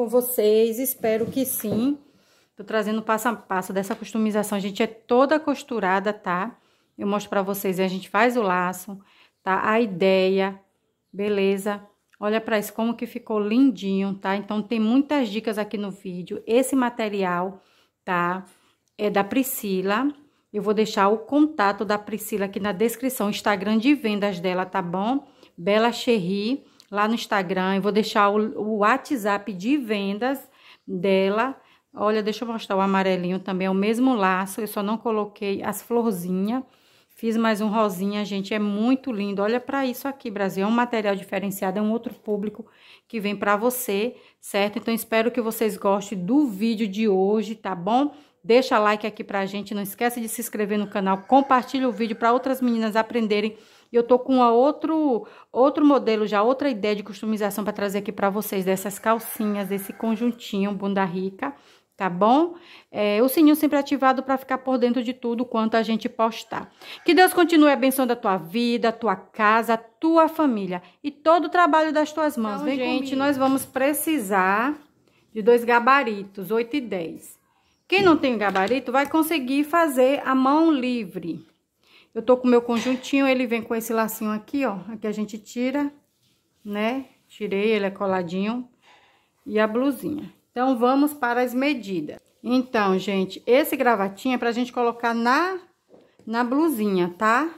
com vocês, espero que sim. Tô trazendo passo a passo dessa customização, a gente é toda costurada, tá? Eu mostro pra vocês a gente faz o laço, tá? A ideia, beleza? Olha pra isso, como que ficou lindinho, tá? Então, tem muitas dicas aqui no vídeo. Esse material, tá? É da Priscila. Eu vou deixar o contato da Priscila aqui na descrição, Instagram de vendas dela, tá bom? Bela Cherry lá no Instagram. Eu vou deixar o, o WhatsApp de vendas dela. Olha, deixa eu mostrar o amarelinho também, é o mesmo laço. Eu só não coloquei as florzinhas. Fiz mais um rosinha, gente, é muito lindo. Olha para isso aqui, Brasil. É um material diferenciado, é um outro público que vem para você, certo? Então, espero que vocês gostem do vídeo de hoje, tá bom? Deixa like aqui pra gente, não esquece de se inscrever no canal, compartilha o vídeo para outras meninas aprenderem e eu tô com a outro, outro modelo já, outra ideia de customização para trazer aqui para vocês dessas calcinhas, desse conjuntinho bunda rica, tá bom? É, o sininho sempre ativado para ficar por dentro de tudo quanto a gente postar. Que Deus continue a benção da tua vida, tua casa, tua família e todo o trabalho das tuas mãos. Então, Vem gente, comigo. nós vamos precisar de dois gabaritos, 8 e 10. Quem não tem gabarito vai conseguir fazer a mão livre. Eu tô com meu conjuntinho, ele vem com esse lacinho aqui, ó. Aqui a gente tira, né? Tirei, ele é coladinho. E a blusinha. Então, vamos para as medidas. Então, gente, esse gravatinho é pra gente colocar na, na blusinha, tá?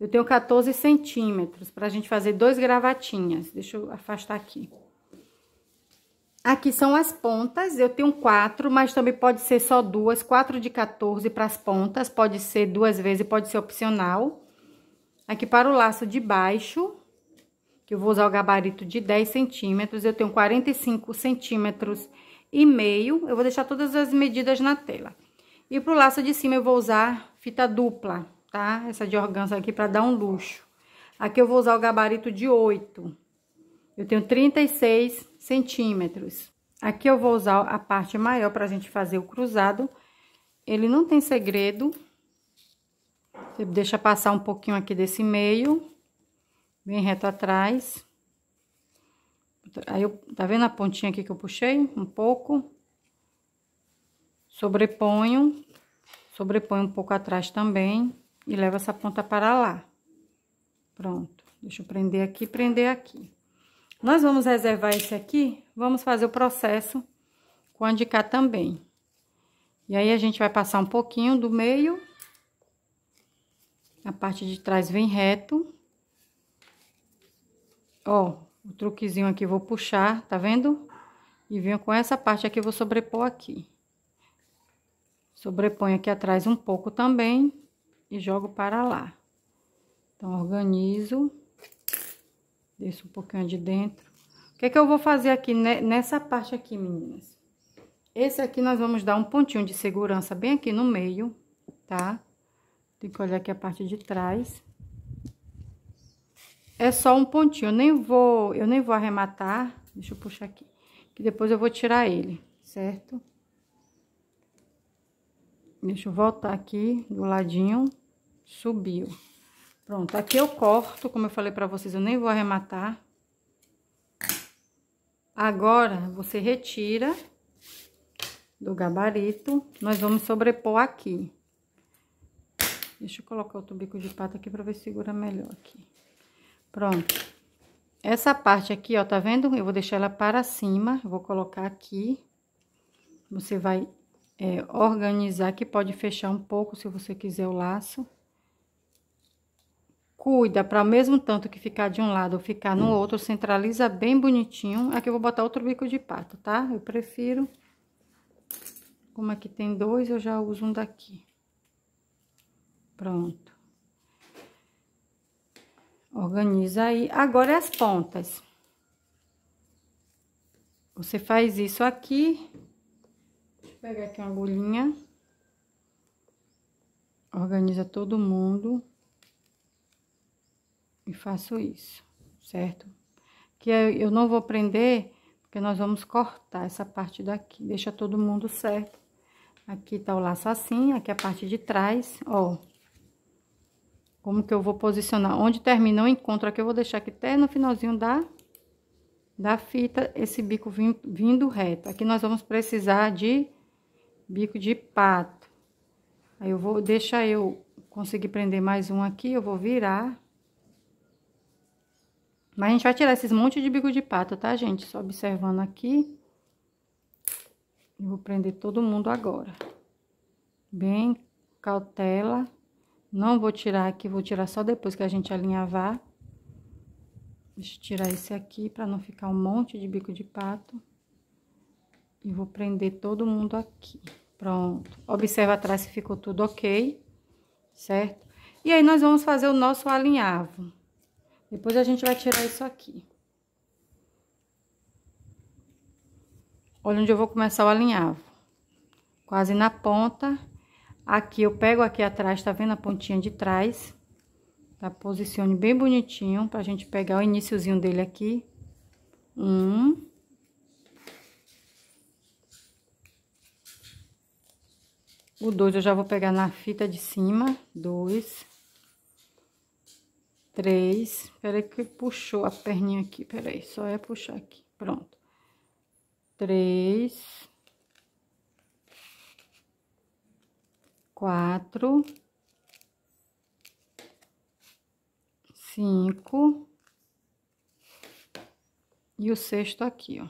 Eu tenho 14 centímetros pra gente fazer dois gravatinhas. Deixa eu afastar aqui. Aqui são as pontas, eu tenho quatro, mas também pode ser só duas, quatro de 14 para as pontas, pode ser duas vezes, pode ser opcional. Aqui para o laço de baixo, que eu vou usar o gabarito de 10 centímetros, eu tenho 45 centímetros e meio, eu vou deixar todas as medidas na tela. E para o laço de cima eu vou usar fita dupla, tá? Essa de organza aqui para dar um luxo. Aqui eu vou usar o gabarito de 8. Eu tenho 36 centímetros. Aqui eu vou usar a parte maior para a gente fazer o cruzado. Ele não tem segredo. Você deixa passar um pouquinho aqui desse meio, bem reto atrás. Aí, eu, tá vendo a pontinha aqui que eu puxei? Um pouco. Sobreponho. Sobreponho um pouco atrás também. E levo essa ponta para lá. Pronto. Deixa eu prender aqui, prender aqui. Nós vamos reservar esse aqui, vamos fazer o processo com a cá também. E aí, a gente vai passar um pouquinho do meio. A parte de trás vem reto. Ó, o truquezinho aqui vou puxar, tá vendo? E venho com essa parte aqui, vou sobrepor aqui. Sobreponho aqui atrás um pouco também e jogo para lá. Então, organizo. Desço um pouquinho de dentro. O que é que eu vou fazer aqui nessa parte aqui, meninas? Esse aqui nós vamos dar um pontinho de segurança bem aqui no meio, tá? Tem que olhar aqui a parte de trás. É só um pontinho, eu nem vou, eu nem vou arrematar. Deixa eu puxar aqui, que depois eu vou tirar ele, certo? Deixa eu voltar aqui do ladinho, subiu. Pronto, aqui eu corto, como eu falei pra vocês, eu nem vou arrematar. Agora, você retira do gabarito, nós vamos sobrepor aqui. Deixa eu colocar outro bico de pata aqui pra ver se segura melhor aqui. Pronto. Essa parte aqui, ó, tá vendo? Eu vou deixar ela para cima, vou colocar aqui. Você vai é, organizar, que pode fechar um pouco se você quiser o laço cuida para o mesmo tanto que ficar de um lado ou ficar no hum. outro, centraliza bem bonitinho. Aqui eu vou botar outro bico de pato, tá? Eu prefiro. Como aqui tem dois, eu já uso um daqui. Pronto. Organiza aí. Agora é as pontas. Você faz isso aqui. Deixa eu pegar aqui uma agulhinha. Organiza todo mundo e faço isso, certo? Que eu não vou prender, porque nós vamos cortar essa parte daqui, deixa todo mundo certo. Aqui tá o laço assim, aqui a parte de trás, ó. Como que eu vou posicionar? Onde termina o encontro aqui, eu vou deixar aqui até no finalzinho da, da fita, esse bico vindo, vindo reto. Aqui nós vamos precisar de bico de pato. Aí eu vou deixar eu conseguir prender mais um aqui, eu vou virar mas a gente vai tirar esses monte de bico de pato, tá, gente? Só observando aqui. Eu vou prender todo mundo agora. Bem cautela. Não vou tirar aqui, vou tirar só depois que a gente alinhavar. Deixa eu tirar esse aqui para não ficar um monte de bico de pato. E vou prender todo mundo aqui. Pronto. Observa atrás se ficou tudo ok, certo? E aí, nós vamos fazer o nosso alinhavo. Depois a gente vai tirar isso aqui. Olha onde eu vou começar o alinhavo. Quase na ponta. Aqui eu pego aqui atrás, tá vendo a pontinha de trás? Tá? Posicione bem bonitinho pra gente pegar o iníciozinho dele aqui. Um. O dois eu já vou pegar na fita de cima. Dois três. Peraí que puxou a perninha aqui, peraí, só é puxar aqui, pronto. Três. Quatro. Cinco. E o sexto aqui, ó.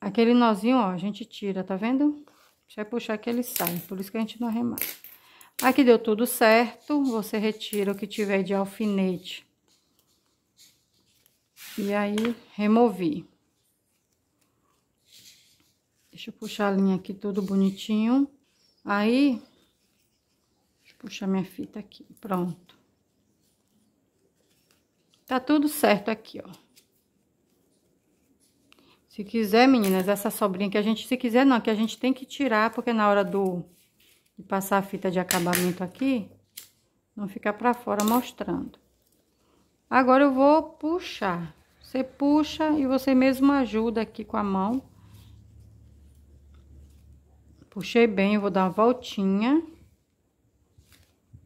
Aquele nozinho, ó, a gente tira, tá vendo? Deixa eu puxar que ele sai, por isso que a gente não arremata. Aqui deu tudo certo, você retira o que tiver de alfinete. E aí, removi. Deixa eu puxar a linha aqui tudo bonitinho. Aí, deixa eu puxar minha fita aqui, pronto. Tá tudo certo aqui, ó. Se quiser, meninas, essa sobrinha que a gente... Se quiser, não, que a gente tem que tirar, porque na hora do e passar a fita de acabamento aqui, não ficar pra fora mostrando. Agora eu vou puxar. Você puxa e você mesmo ajuda aqui com a mão. Puxei bem, eu vou dar uma voltinha.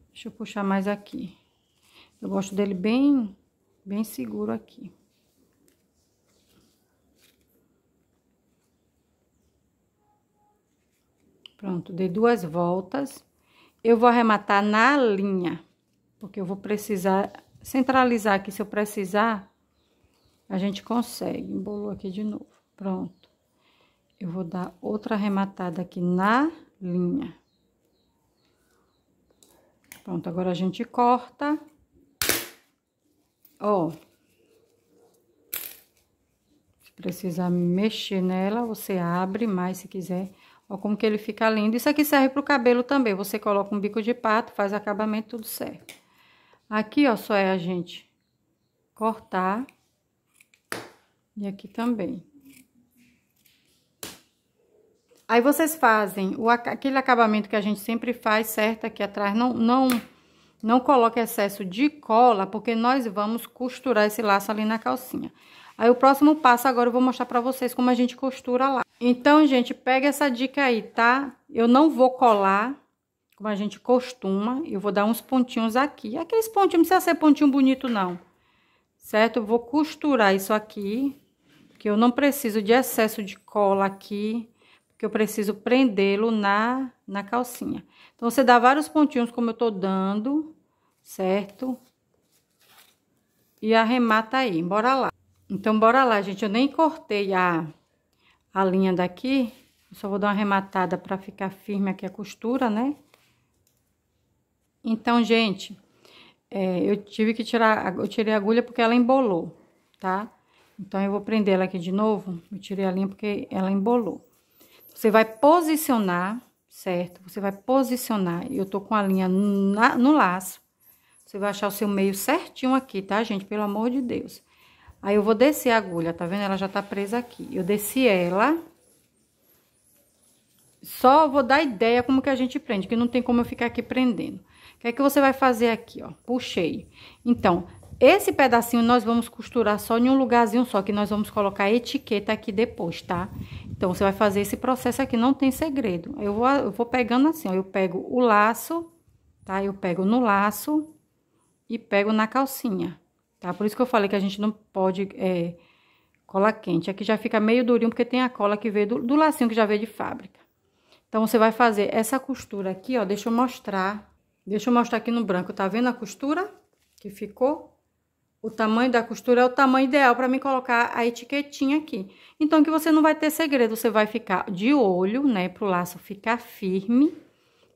Deixa eu puxar mais aqui. Eu gosto dele bem, bem seguro aqui. Pronto, dei duas voltas. Eu vou arrematar na linha, porque eu vou precisar centralizar aqui. Se eu precisar, a gente consegue. Embolou aqui de novo. Pronto. Eu vou dar outra arrematada aqui na linha. Pronto, agora a gente corta. Ó. Se precisar mexer nela, você abre mais se quiser. Ó, como que ele fica lindo. Isso aqui serve para o cabelo também. Você coloca um bico de pato, faz acabamento, tudo certo Aqui, ó, só é a gente cortar. E aqui também. Aí vocês fazem o, aquele acabamento que a gente sempre faz, certo? Aqui atrás, não, não, não coloque excesso de cola, porque nós vamos costurar esse laço ali na calcinha. Aí o próximo passo agora eu vou mostrar para vocês como a gente costura lá. Então, gente, pega essa dica aí, tá? Eu não vou colar, como a gente costuma. Eu vou dar uns pontinhos aqui. Aqueles pontinhos, não precisa ser pontinho bonito, não. Certo? Eu vou costurar isso aqui, porque eu não preciso de excesso de cola aqui, porque eu preciso prendê-lo na, na calcinha. Então, você dá vários pontinhos como eu tô dando, certo? E arremata aí, bora lá. Então, bora lá, gente. Eu nem cortei a a linha daqui, eu só vou dar uma arrematada para ficar firme aqui a costura, né? Então, gente, é, eu tive que tirar, eu tirei a agulha porque ela embolou, tá? Então, eu vou prender ela aqui de novo, eu tirei a linha porque ela embolou. Você vai posicionar, certo? Você vai posicionar, eu tô com a linha na, no laço, você vai achar o seu meio certinho aqui, tá, gente? Pelo amor de Deus. Aí eu vou descer a agulha, tá vendo? Ela já tá presa aqui. Eu desci ela. Só vou dar ideia como que a gente prende, que não tem como eu ficar aqui prendendo. O que é que você vai fazer aqui, ó? Puxei. Então, esse pedacinho nós vamos costurar só em um lugarzinho só, que nós vamos colocar a etiqueta aqui depois, tá? Então, você vai fazer esse processo aqui, não tem segredo. Eu vou, eu vou pegando assim, ó, eu pego o laço, tá? Eu pego no laço e pego na calcinha tá? Por isso que eu falei que a gente não pode é, cola quente. Aqui já fica meio durinho, porque tem a cola que veio do, do lacinho que já veio de fábrica. Então, você vai fazer essa costura aqui, ó, deixa eu mostrar. Deixa eu mostrar aqui no branco, tá vendo a costura que ficou? O tamanho da costura é o tamanho ideal para mim colocar a etiquetinha aqui. Então, que você não vai ter segredo, você vai ficar de olho, né, pro laço ficar firme,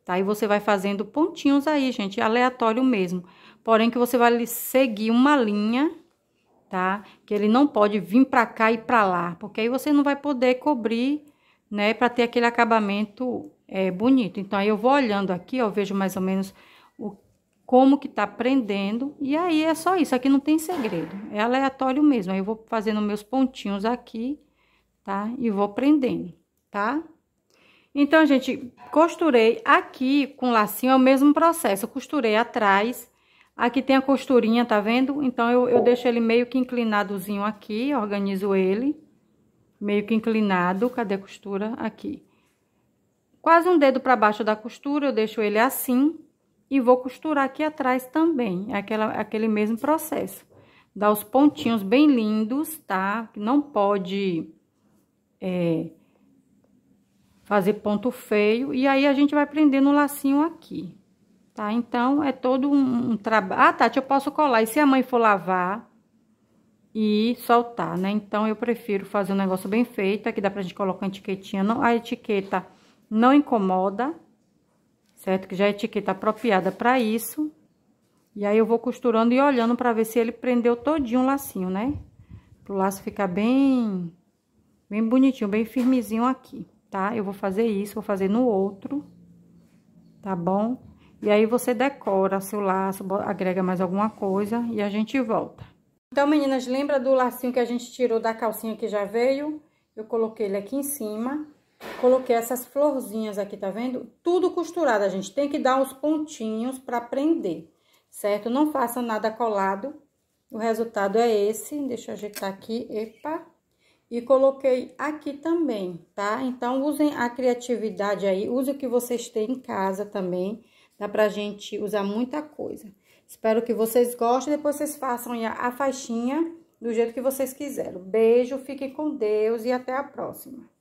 tá? E você vai fazendo pontinhos aí, gente, aleatório mesmo porém que você vai seguir uma linha, tá? Que ele não pode vir para cá e para lá, porque aí você não vai poder cobrir, né? Para ter aquele acabamento é, bonito. Então, aí eu vou olhando aqui, ó, vejo mais ou menos o, como que tá prendendo. E aí é só isso, aqui não tem segredo, é aleatório mesmo. Aí eu vou fazendo meus pontinhos aqui, tá? E vou prendendo, tá? Então, gente, costurei aqui com lacinho, é o mesmo processo. Eu costurei atrás, Aqui tem a costurinha, tá vendo? Então, eu, eu deixo ele meio que inclinadozinho aqui, organizo ele. Meio que inclinado, cadê a costura? Aqui. Quase um dedo para baixo da costura, eu deixo ele assim. E vou costurar aqui atrás também, é aquela, aquele mesmo processo. Dá os pontinhos bem lindos, tá? Não pode... É, fazer ponto feio. E aí, a gente vai prendendo o um lacinho aqui. Tá? Então, é todo um, um trabalho. Ah, Tati, tá, eu posso colar. E se a mãe for lavar e soltar, né? Então, eu prefiro fazer um negócio bem feito. Aqui dá pra gente colocar uma etiquetinha. Não, a etiqueta não incomoda, certo? Que já é etiqueta apropriada pra isso. E aí, eu vou costurando e olhando pra ver se ele prendeu todinho o lacinho, né? Pro laço ficar bem, bem bonitinho, bem firmezinho aqui, tá? Eu vou fazer isso, vou fazer no outro, tá bom? E aí você decora seu laço, agrega mais alguma coisa e a gente volta. Então, meninas, lembra do lacinho que a gente tirou da calcinha que já veio? Eu coloquei ele aqui em cima. Coloquei essas florzinhas aqui, tá vendo? Tudo costurado, a gente tem que dar uns pontinhos pra prender, certo? Não faça nada colado. O resultado é esse. Deixa eu ajeitar aqui. Epa! E coloquei aqui também, tá? Então, usem a criatividade aí. Use o que vocês têm em casa também Dá pra gente usar muita coisa. Espero que vocês gostem. Depois vocês façam a faixinha do jeito que vocês quiserem. Beijo, fiquem com Deus e até a próxima.